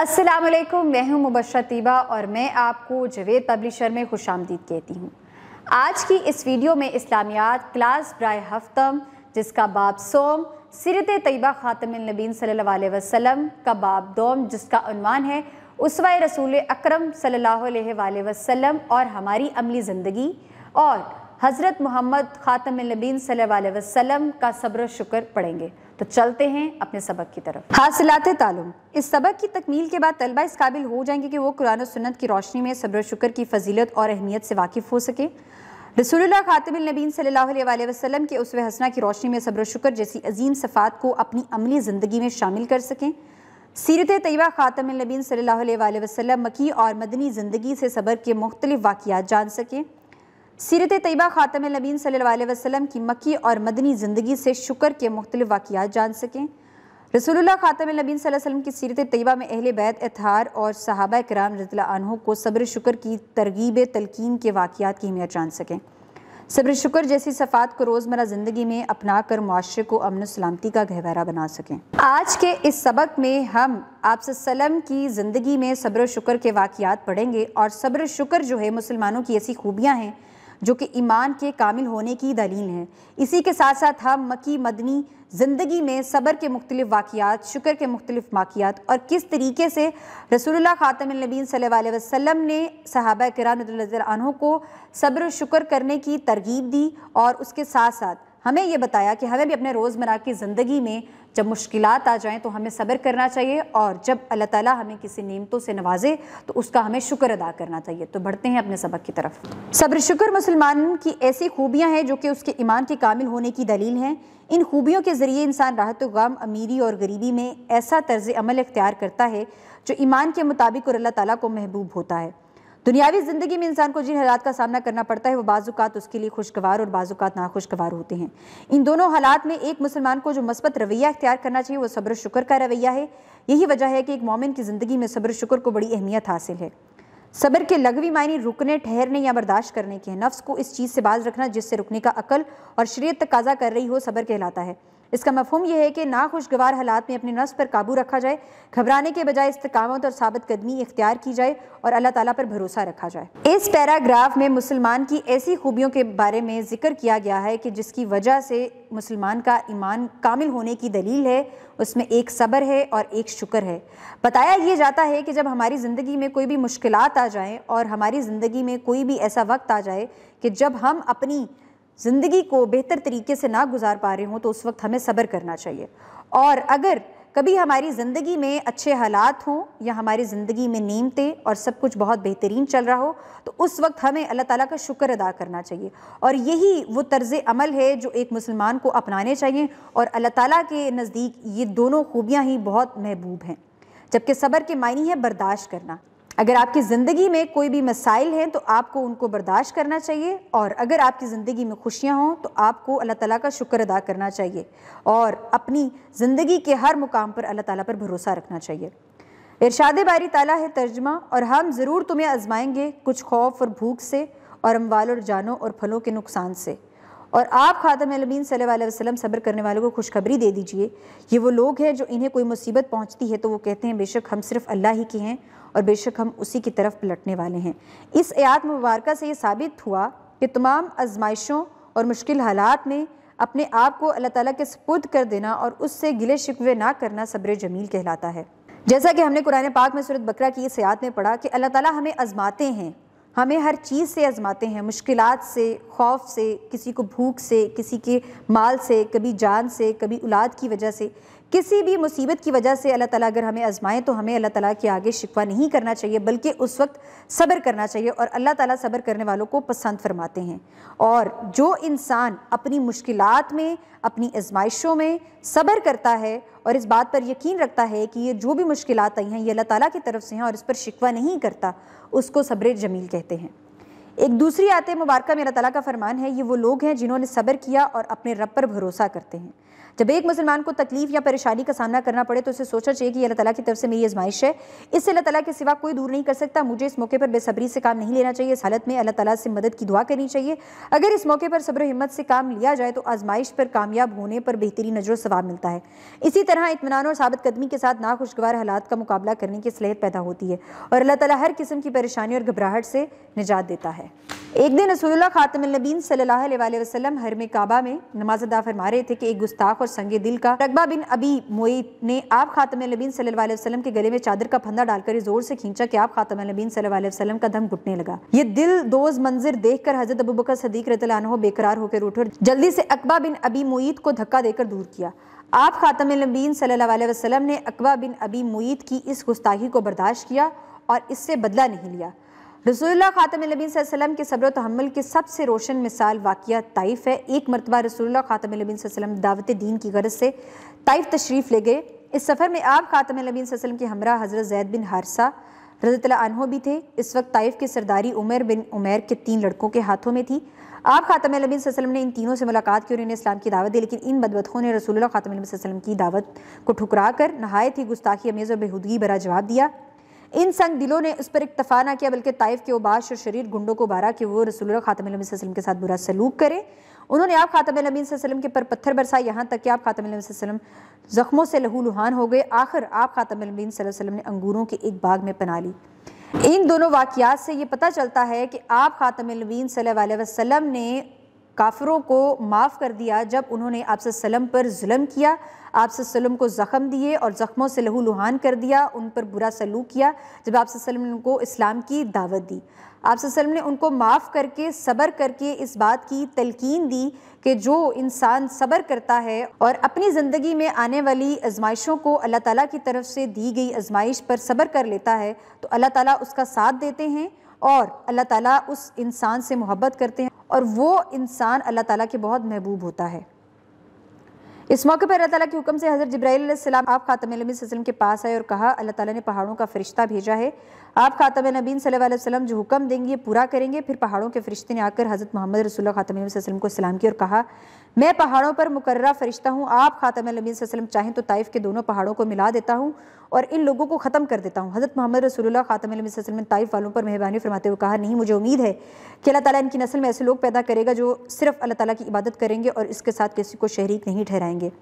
अस्सलाम वालेकुम मैं हूं मुबशर तीबा और मैं आपको जवेद पब्लिशर में खुश आमदीद कहती हूं आज की इस वीडियो में इस्लामियात क्लास ब्राय हफ्तम जिसका बाब सोम सिरत तयबा सल्लल्लाहु अलैहि वसल्लम का बाब दोम जिसका अनवान है उसवा रसूल अक्रम सल्ला वसम और हमारी अमली ज़िंदगी और हज़रत मोहम्मद नबीन सल वसम का सब्र शिक्र पढ़ेंगे तो चलते हैं अपने सबक की तरफ हासिलात तालुम इस सबक की तकमील के बाद तलबा इस काबिल हो जाएंगे कि वो कुरान सुन्नत की रोशनी में सब्र शुक्र की फजीलत और अहमियत से वाकिफ़ हो सके रसूल खातिबिल नबीन सल्लल्लाहु वसलम के उस हसना की रोशनी में सब्र शुक्र जैसी अजीम सफ़ात को अपनी अमली ज़िंदगी में शामिल कर सकें सीरत तयबा ख़ातम नबीन सल्लल्लाहु वसलम मकी और मदनी ज़िंदगी से सबर के मुख्तलिफ़ वाक़ जान सकें सीरत तयबा ख़ातम नबीन सल वसम की मक्की और मदनी ज़िंदगी से शुक्र के मुख्तु वाक़ात जान सकें रसूलुल्लाह ख़ातम नबीन वसम की सीरत तयबा में अहल बैत एतहार और सहाबा कराम रतलानों को सब्र शुक्र की तरगीब तलकिन के वाक़ात की अहमियत जान सकें सब्र शुक्र जैसी सफ़ात को रोज़मर ज़िंदगी में अपना कर मुआरे को अमन सलामती का गहवारा बना सकें आज के इस सबक में हम आप की ज़िंदगी में सब्र शुक्र के वाक़ात पढ़ेंगे और सब्र शुक्र जो है मुसलमानों की ऐसी खूबियाँ हैं जो कि ईमान के कामिल होने की दलील है इसी के साथ साथ हम मकी मदनी ज़िंदगी में सब्र के मुख्तलिफ वाक़ात शुक्र के मुख्तलिफ वाक़ात और किस तरीके से रसूलुल्लाह नबीन सल्ला वसम ने सहाबा कराम को सब्र शुक्र करने की तरगीब दी और उसके साथ साथ हमें ये बताया कि हमें भी अपने रोज़मर्रा की ज़िंदगी में जब मुश्किल आ जाएँ तो हमें सब्र करना चाहिए और जब अल्लाह ताली हमें किसी नियमतों से नवाजे तो उसका हमें शुक्र अदा करना चाहिए तो बढ़ते हैं अपने सबक की तरफ सब्र शुक्र मुसलमान की ऐसी खूबियाँ हैं जो कि उसके ईमान के कामिल होने की दलील हैं इन खूबियों के ज़रिए इंसान राहत गम अमीरी और गरीबी में ऐसा तर्ज अमल इख्तियार करता है जो ईमान के मुताबिक और अल्लाह ताली को महबूब होता है दुनियावी ज़िंदगी में इंसान को जिन हालात का सामना करना पड़ता है वो बाजुकात उसके लिए खुशगवार और बाजुकात नाखुशगवार होते हैं इन दोनों हालात में एक मुसलमान को जो मस्बत रवैया अख्तियार करना चाहिए वो सब्र शुक्र का रवैया है यही वजह है कि एक मोमिन की ज़िंदगी में सब्र शुक्र को बड़ी अहमियत हासिल है सब्र के लगवी मायने रुकने ठहरने या बर्दाश्त करने के हैं नफ्स को इस चीज़ से बाज रखना जिससे रुकने का अकल और शरीय तकाजा कर रही हो सब्र कहलाता है इसका मफहम यह है कि नाखुशगवार हालात में अपने नस पर काबू रखा जाए घबराने के बजाय इस्तकामत और साबित कदमी इख्तियार की जाए और अल्लाह ताला पर भरोसा रखा जाए इस पैराग्राफ में मुसलमान की ऐसी खूबियों के बारे में जिक्र किया गया है कि जिसकी वजह से मुसलमान का ईमान कामिल होने की दलील है उसमें एक सब्र है और एक शुक्र है बताया यह जाता है कि जब हमारी ज़िंदगी में कोई भी मुश्किल आ जाएँ और हमारी ज़िंदगी में कोई भी ऐसा वक्त आ जाए कि जब हम अपनी ज़िंदगी को बेहतर तरीके से ना गुजार पा रहे हों तो उस वक्त हमें सब्र करना चाहिए और अगर कभी हमारी ज़िंदगी में अच्छे हालात हों या हमारी ज़िंदगी में नीमतें और सब कुछ बहुत बेहतरीन चल रहा हो तो उस वक्त हमें अल्लाह ताला का शुक्र अदा करना चाहिए और यही वो तर्ज़ अमल है जो एक मुसलमान को अपनाने चाहिए और अल्लाह ताला के नज़दीक ये दोनों खूबियाँ ही बहुत महबूब हैं जबकि सब्र के मायने है बर्दाश्त करना अगर आपकी ज़िंदगी में कोई भी मसाइल हैं तो आपको उनको बर्दाश्त करना चाहिए और अगर आपकी ज़िंदगी में खुशियाँ हों तो आपको अल्लाह ताला का शुक्र अदा करना चाहिए और अपनी ज़िंदगी के हर मुकाम पर अल्लाह ताला पर भरोसा रखना चाहिए इरशाद बारी ताला है तर्जमा और हम ज़रूर तुम्हें आजमाएंगे कुछ खौफ और भूख से और अमवाल और जानों और फलों के नुकसान से और आप खातम सल वसम सब्र करने वालों को खुशखबरी दे दीजिए ये वो लोग हैं जो इन्हें कोई मुसीबत पहुंचती है तो वो कहते हैं बेशक हम सिर्फ अल्लाह ही के हैं और बेशक हम उसी की तरफ पलटने वाले हैं इस आयात मुबारक से ये साबित हुआ कि तमाम आजमाइशों और मुश्किल हालात में अपने आप को अल्लाह ताला के सपुर्द कर देना और उससे गिले शिकवे ना करना सब्र जमील कहलाता है जैसा कि हमने कुरान पाक में सूरत बकरा की इस आयात में पढ़ा कि अल्लाह ताला हमें आजमाते हैं हमें हर चीज़ से आजमाते हैं मुश्किल से खौफ से किसी को भूख से किसी के माल से कभी जान से कभी औलाद की वजह से किसी भी मुसीबत की वजह से अल्लाह ताला अगर हमें आजमाएं तो हमें अल्लाह ताला के आगे शिकवा नहीं करना चाहिए बल्कि उस वक्त सब्र करना चाहिए और अल्लाह ताला सब्र करने वालों को पसंद फरमाते हैं और जो इंसान अपनी मुश्किल में अपनी आजमाइशों में सब्र करता है और इस बात पर यकीन रखता है कि ये जो भी मुश्किल आई हैं ये अल्लाह ताला की तरफ से हैं और इस पर शिकवा नहीं करता उसको सब्र जमील कहते हैं एक दूसरी आते मुबारक अल्लाह तला का फरमान है ये वो लोग हैं जिन्होंने सब्र किया और अपने रब पर भरोसा करते हैं जब एक मुसलमान को तकलीफ या परेशानी का सामना करना पड़े तो उसे सोचना चाहिए कि अल्लाह ताला की तरफ से मेरी आजमाइश है इससे अल्लाह ताला के सिवा कोई दूर नहीं कर सकता मुझे इस मौके पर बेसब्री से काम नहीं लेना चाहिए इस हालत में अल्लाह ताला से मदद की दुआ करनी चाहिए अगर इस मौके पर सब्र हिम्मत से काम लिया जाए तो आजमाइश पर कामयाब होने पर बेहतरीन नजर सवाब मिलता है इसी तरह इतमान और साबित कदमी के साथ नाखुशगवार हालात का मुकाबला करने की सलाहियत पैदा होती है और अल्लाह ताला हर किस्म की परेशानी और घबराहट से निजात देता है एक दिन रसूलुल्लाह खातम नबीन सल्लल्लाहु अलैहि वसल्लम हर में काबा में नमाज अदा फरमा रहे थे कि एक गुस्ताख और संगे दिल का रकबा बिन अबी मोई ने आप खातम नबीन सल्लल्लाहु अलैहि वसल्लम के गले में चादर का फंदा डालकर जोर से खींचा कि आप खातम नबीन सल्लल्लाहु अलैहि वसल्लम का दम घुटने लगा ये दिल दोज मंजिर देख कर हजरत अबू बकर सदीक रतलानो बेकरार होकर उठ जल्दी से अकबा बिन अबी मोईत को धक्का देकर दूर किया आप खातम नबीन सल्लल्लाहु अलैहि ने अकबा बिन अबी मोईत की इस गुस्ताखी को बर्दाश्त किया और इससे बदला नहीं लिया रसूल ख़ातम नबीम के सब्र तहमल की सबसे रोशन मिसाल वाक़ ताइफ है एक मरतबा रसूल ख़ातम नबीम दावत दीन की गरज से ताइफ तशरीफ़ ले गए इस सफ़र में आप ख़ातम नबीम के हमरा हज़रत जैद बिन हारसा रजत अनहो भी थे इस वक्त ताइफ के सरदारी उमर बिन उमर के तीन लड़कों के हाथों में थी आप खातम नबीम ने इन तीनों से मुलाकात की और इन्हें इस्लाम की दावत दी लेकिन इन बदबतों ने रसूल खातम की दावत को ठुकरा कर नहायत ही गुस्ताखी अमेज़ और बेहूदगी भरा जवाब दिया इन संग दिलों ने उस पर इतफा ना किया बल्कि ताइफ के उबाश और शरीर गुंडों को बारा कि वो रसूल ख़ातम वसलम के साथ बुरा सलूक करें उन्होंने आप ख़ातम नबी वसलम के पर पत्थर बरसाए यहाँ तक कि आप ख़ातम वसलम ज़ख्मों से लहू लुहान हो गए आखिर आप ख़ातम नबी वसलम ने अंगूरों के एक बाग में पना ली इन दोनों वाकियात से ये पता चलता है कि आप ख़ातम नबीन वसम ने काफरों को माफ़ कर दिया जब उन्होंने आपसम पर जुल्म किया आपसम को ज़ख़म दिए और ज़ख्मों से लहू लुहान कर दिया उन पर बुरा सलूक किया जब आपसम ने उनको इस्लाम की दावत दी आपसम ने उनको माफ़ करके सब्र करके इस बात की तलकिन दी कि जो इंसान सब्र करता है और अपनी ज़िंदगी में आने वाली आजमाइशों को अल्लाह ताली की तरफ से दी गई आजमाइश पर सब्र कर लेता है तो अल्लाह ताली उसका साथ देते हैं और अल्लाह ताली उस इंसान से मोहब्बत करते हैं और वो इंसान अल्लाह ताला के बहुत महबूब होता है इस मौके पर अल्लाह ताला के हुक्म से हज़रत जब्राईसम आप ख़ातम वसलम के पास आए और कहा अल्लाह ताला ने पहाड़ों का फ़रिश्ता भेजा है आप ख़ातम नबीन वसल्लम जो हुक्म देंगे पूरा करेंगे फिर पहाड़ों के फ़रिश्ते ने आकर हज़रत मोहम्मद रसूल ख़ातम वसलम को सलाम किया और कहा मैं पहाड़ों पर मुकर्रा फरिश्ता हूँ आप खातम वसलम चाहें तो ताइफ के दोनों पहाड़ों को मिला देता हूँ और इन लोगों को ख़त्म कर देता हूँ हज़रत मोहम्मद रसूलुल्लाह खातम वसलम ने ताइफ वालों पर मेहरबानी फरमाते हुए कहा नहीं मुझे उम्मीद है कि अल्लाह ताला इनकी नस्ल में ऐसे लोग पैदा करेगा जो सिर्फ अल्लाह तला की इबादत करेंगे और इसके साथ किसी को शहरीक नहीं ठहराएंगे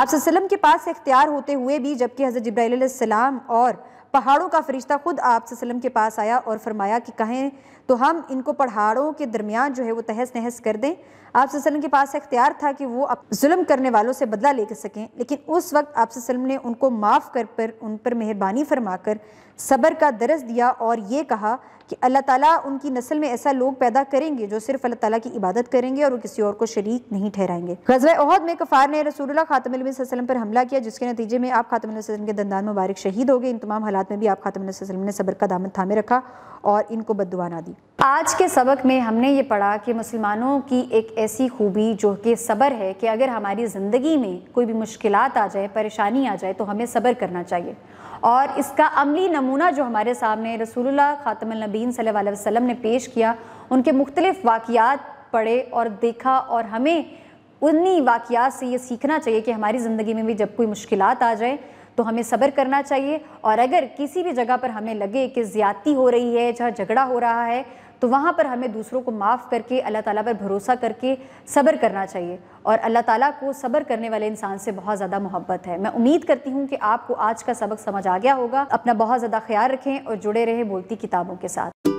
आप के पास इख्तियार होते हुए भी जबकि हज़रत जब्राईसम और पहाड़ों का फरिश्ता खुद आप के पास आया और फरमाया कि कहें तो हम इनको पहाड़ों के दरमियान जो है वो तहस नहस कर दें आप के पास अख्तियार था कि वो जुल्म करने वालों से बदला ले सकें लेकिन उस वक्त आप ने उनको माफ़ कर पर उन पर मेहरबानी फरमा कर सबर का दरस दिया और ये कहा कि अल्लाह ताला उनकी नस्ल में ऐसा लोग पैदा करेंगे जो सिर्फ अल्लाह ताला की इबादत करेंगे और वो किसी और को शरीक नहीं ठहराएंगे गजब अहद में कफ़ार ने रसूलुल्लाह खातम वसल्लम पर हमला किया जिसके नतीजे में आप खातम वसल्लम के दंदान मुबारक शहीद हो गए इन तमाम हालात में भी आप खातम वसल्लम ने सबर का दामन थामे रखा और इनको बदुआ ना दी आज के सबक में हमने ये पढ़ा कि मुसलमानों की एक ऐसी खूबी जो कि सब्र है कि अगर हमारी ज़िंदगी में कोई भी मुश्किल आ जाए परेशानी आ जाए तो हमें सब्र करना चाहिए और इसका अमली नमूना जो हमारे सामने रसूलुल्लाह ख़ातमनबीन सल्लल्लाहु अलैहि वसल्लम ने पेश किया उनके मुख्तलिफ़ वाक़ात पढ़े और देखा और हमें उन्हीं वाक़ात से ये सीखना चाहिए कि हमारी ज़िंदगी में भी जब कोई मुश्किल आ जाए तो हमें सब्र करना चाहिए और अगर किसी भी जगह पर हमें लगे कि ज़्यादती हो रही है जहाँ झगड़ा हो रहा है तो वहाँ पर हमें दूसरों को माफ़ करके अल्लाह ताला पर भरोसा करके सब्र करना चाहिए और अल्लाह ताला को सब्र करने वाले इंसान से बहुत ज़्यादा मोहब्बत है मैं उम्मीद करती हूँ कि आपको आज का सबक समझ आ गया होगा अपना बहुत ज़्यादा ख्याल रखें और जुड़े रहें बोलती किताबों के साथ